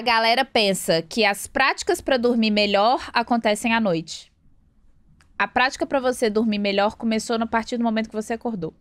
a galera pensa que as práticas para dormir melhor acontecem à noite. A prática para você dormir melhor começou a partir do momento que você acordou.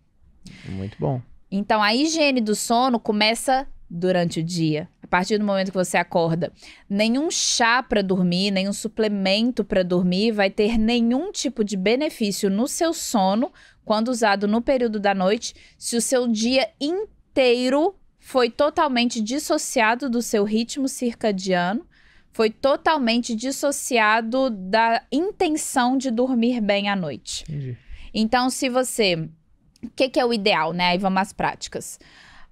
Muito bom. Então a higiene do sono começa durante o dia, a partir do momento que você acorda. Nenhum chá para dormir, nenhum suplemento para dormir vai ter nenhum tipo de benefício no seu sono quando usado no período da noite, se o seu dia inteiro foi totalmente dissociado do seu ritmo circadiano, foi totalmente dissociado da intenção de dormir bem à noite. Entendi. Então, se você. O que, que é o ideal, né? Aí vamos às práticas.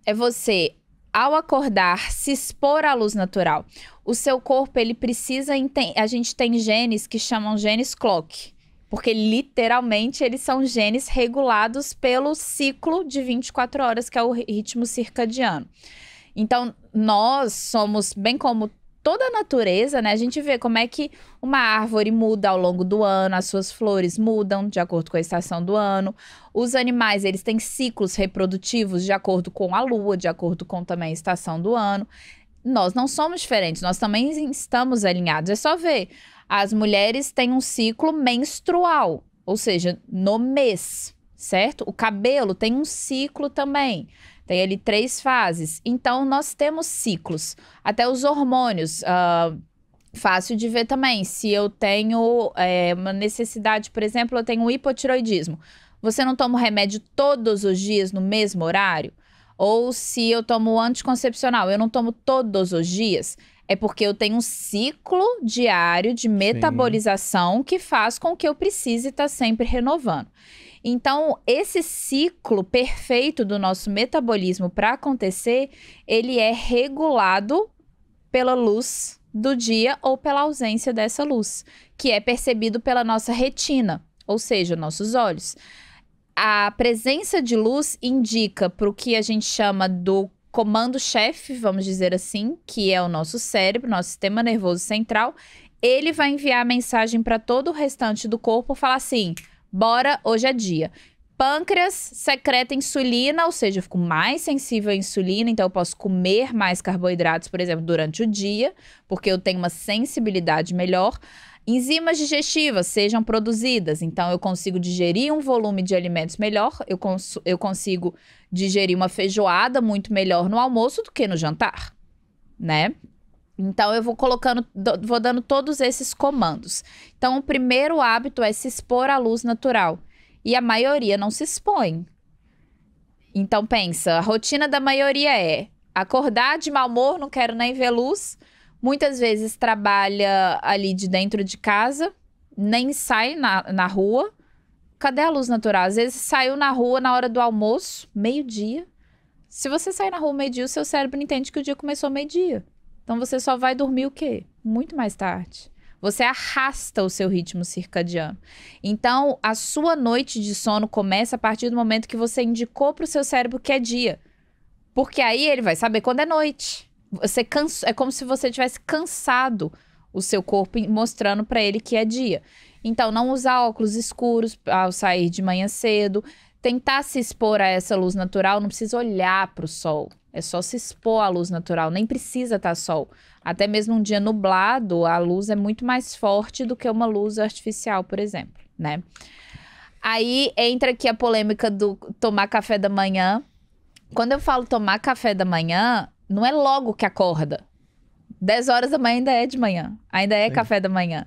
É você ao acordar, se expor à luz natural. O seu corpo, ele precisa. Ente... A gente tem genes que chamam genes clock. Porque literalmente eles são genes regulados pelo ciclo de 24 horas, que é o ritmo circadiano. Então, nós somos, bem como toda a natureza, né? A gente vê como é que uma árvore muda ao longo do ano, as suas flores mudam de acordo com a estação do ano. Os animais, eles têm ciclos reprodutivos de acordo com a lua, de acordo com também a estação do ano. Nós não somos diferentes, nós também estamos alinhados. É só ver as mulheres têm um ciclo menstrual, ou seja, no mês, certo? O cabelo tem um ciclo também. Tem ali três fases. Então, nós temos ciclos. Até os hormônios. Uh, fácil de ver também. Se eu tenho é, uma necessidade, por exemplo, eu tenho um hipotiroidismo. Você não toma o remédio todos os dias no mesmo horário? Ou se eu tomo anticoncepcional, eu não tomo todos os dias? é porque eu tenho um ciclo diário de metabolização Sim. que faz com que eu precise estar tá sempre renovando. Então, esse ciclo perfeito do nosso metabolismo para acontecer, ele é regulado pela luz do dia ou pela ausência dessa luz, que é percebido pela nossa retina, ou seja, nossos olhos. A presença de luz indica para o que a gente chama do comando-chefe, vamos dizer assim, que é o nosso cérebro, nosso sistema nervoso central, ele vai enviar a mensagem para todo o restante do corpo, falar assim: bora, hoje é dia. Pâncreas secreta insulina, ou seja, eu fico mais sensível à insulina, então eu posso comer mais carboidratos, por exemplo, durante o dia, porque eu tenho uma sensibilidade melhor. Enzimas digestivas sejam produzidas, então eu consigo digerir um volume de alimentos melhor, eu, cons eu consigo digerir uma feijoada muito melhor no almoço do que no jantar, né? Então eu vou colocando, vou dando todos esses comandos. Então o primeiro hábito é se expor à luz natural. E a maioria não se expõe. Então pensa, a rotina da maioria é acordar de mau humor, não quero nem ver luz. Muitas vezes trabalha ali de dentro de casa, nem sai na, na rua. Cadê a luz natural? Às vezes saiu na rua na hora do almoço, meio-dia. Se você sair na rua meio-dia, o seu cérebro entende que o dia começou meio-dia. Então você só vai dormir o quê? Muito mais tarde você arrasta o seu ritmo circadiano. Então, a sua noite de sono começa a partir do momento que você indicou para o seu cérebro que é dia. Porque aí ele vai saber quando é noite. Você é como se você tivesse cansado o seu corpo mostrando para ele que é dia. Então, não usar óculos escuros ao sair de manhã cedo, tentar se expor a essa luz natural, não precisa olhar para o sol. É só se expor à luz natural, nem precisa estar tá sol. Até mesmo um dia nublado, a luz é muito mais forte do que uma luz artificial, por exemplo, né? Aí entra aqui a polêmica do tomar café da manhã. Quando eu falo tomar café da manhã, não é logo que acorda. 10 horas da manhã ainda é de manhã, ainda é Sim. café da manhã.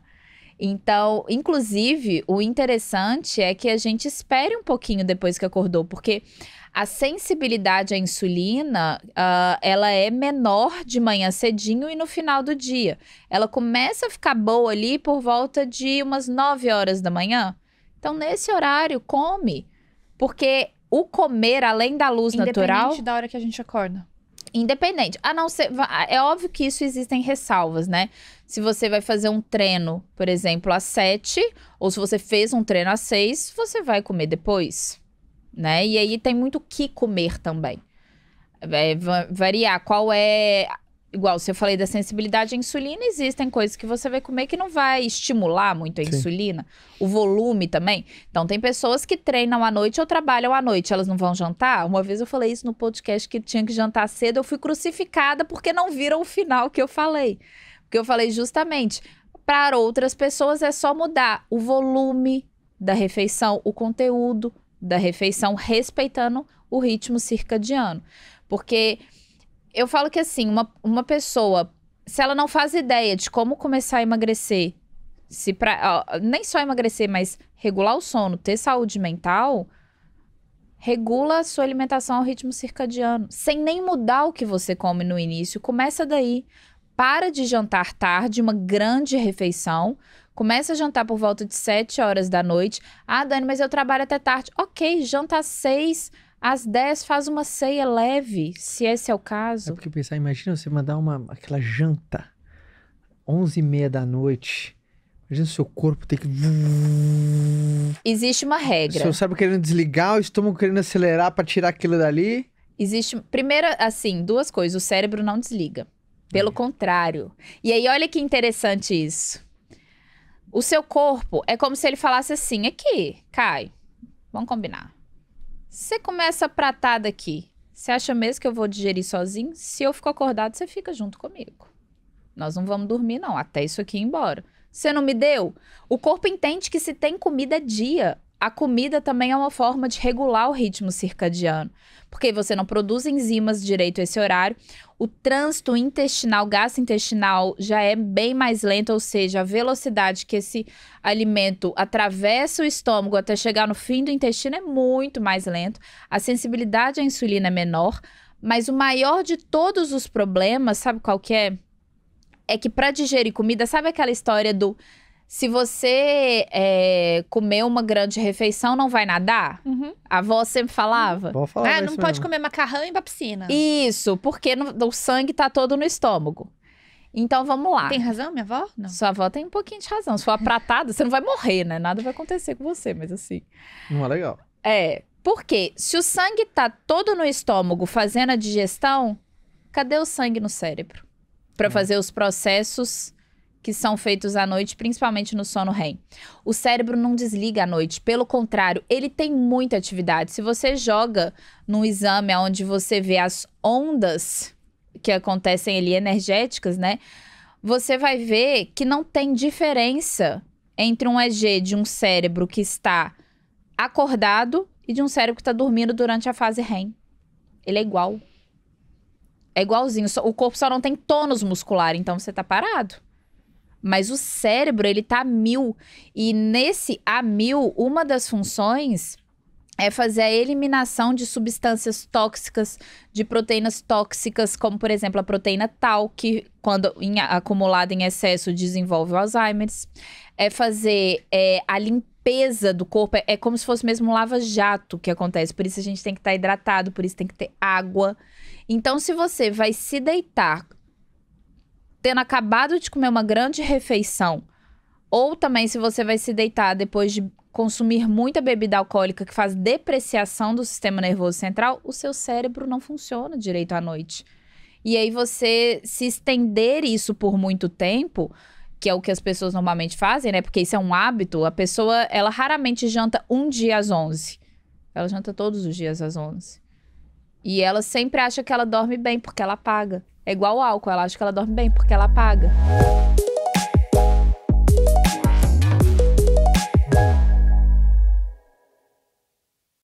Então, inclusive, o interessante é que a gente espere um pouquinho depois que acordou, porque a sensibilidade à insulina, uh, ela é menor de manhã cedinho e no final do dia. Ela começa a ficar boa ali por volta de umas 9 horas da manhã. Então, nesse horário, come. Porque o comer, além da luz natural... Independente da hora que a gente acorda. Independente. A não ser... É óbvio que isso existem ressalvas, né? Se você vai fazer um treino, por exemplo, às 7, ou se você fez um treino às 6, você vai comer depois né? E aí tem muito o que comer também. É, variar qual é. Igual, se eu falei da sensibilidade à insulina, existem coisas que você vai comer que não vai estimular muito a Sim. insulina. O volume também. Então, tem pessoas que treinam à noite ou trabalham à noite, elas não vão jantar. Uma vez eu falei isso no podcast que tinha que jantar cedo, eu fui crucificada porque não viram o final que eu falei. Porque eu falei justamente, para outras pessoas é só mudar o volume da refeição, o conteúdo, da refeição, respeitando o ritmo circadiano. Porque eu falo que assim, uma, uma pessoa, se ela não faz ideia de como começar a emagrecer, se pra, ó, nem só emagrecer, mas regular o sono, ter saúde mental, regula a sua alimentação ao ritmo circadiano, sem nem mudar o que você come no início. Começa daí. Para de jantar tarde, uma grande refeição. Começa a jantar por volta de 7 horas da noite. Ah, Dani, mas eu trabalho até tarde. Ok, janta às 6 às 10 faz uma ceia leve, se esse é o caso. É porque pensar, imagina você mandar uma, aquela janta 11 e meia da noite. Imagina o seu corpo tem que. Existe uma regra. O seu cérebro querendo desligar, o estômago querendo acelerar para tirar aquilo dali. Existe. Primeiro, assim, duas coisas. O cérebro não desliga. Pelo é. contrário. E aí, olha que interessante isso. O seu corpo é como se ele falasse assim: aqui, cai. vamos combinar. Você começa a pratar daqui. Você acha mesmo que eu vou digerir sozinho? Se eu fico acordado, você fica junto comigo. Nós não vamos dormir, não, até isso aqui ir embora. Você não me deu? O corpo entende que se tem comida é dia a comida também é uma forma de regular o ritmo circadiano, porque você não produz enzimas direito a esse horário, o trânsito intestinal, gastrointestinal já é bem mais lento, ou seja, a velocidade que esse alimento atravessa o estômago até chegar no fim do intestino é muito mais lento, a sensibilidade à insulina é menor, mas o maior de todos os problemas, sabe qual que é? É que para digerir comida, sabe aquela história do se você é, comer uma grande refeição, não vai nadar? Uhum. A avó sempre falava. Bom falar ah, não pode mesmo. comer macarrão e ir pra piscina. Isso, porque no, o sangue tá todo no estômago. Então vamos lá. Tem razão, minha avó? Não. Sua avó tem um pouquinho de razão. Se for apratada, você não vai morrer, né? Nada vai acontecer com você, mas assim. Não é legal. É. Porque se o sangue tá todo no estômago fazendo a digestão, cadê o sangue no cérebro? para é. fazer os processos que são feitos à noite, principalmente no sono REM. O cérebro não desliga à noite, pelo contrário, ele tem muita atividade. Se você joga num exame onde você vê as ondas que acontecem ali energéticas, né? Você vai ver que não tem diferença entre um EG de um cérebro que está acordado e de um cérebro que está dormindo durante a fase REM. Ele é igual. É igualzinho. O corpo só não tem tônus muscular, então você está parado. Mas o cérebro, ele tá a mil. E nesse a mil, uma das funções é fazer a eliminação de substâncias tóxicas, de proteínas tóxicas, como por exemplo a proteína tal, que quando em, acumulada em excesso desenvolve o Alzheimer's. É fazer é, a limpeza do corpo, é, é como se fosse mesmo um lava-jato que acontece. Por isso a gente tem que estar tá hidratado, por isso tem que ter água. Então, se você vai se deitar tendo acabado de comer uma grande refeição, ou também se você vai se deitar depois de consumir muita bebida alcoólica que faz depreciação do sistema nervoso central, o seu cérebro não funciona direito à noite. E aí você se estender isso por muito tempo, que é o que as pessoas normalmente fazem, né? Porque isso é um hábito. A pessoa, ela raramente janta um dia às 11. Ela janta todos os dias às 11. E ela sempre acha que ela dorme bem porque ela paga. É igual álcool, ela acha que ela dorme bem porque ela apaga.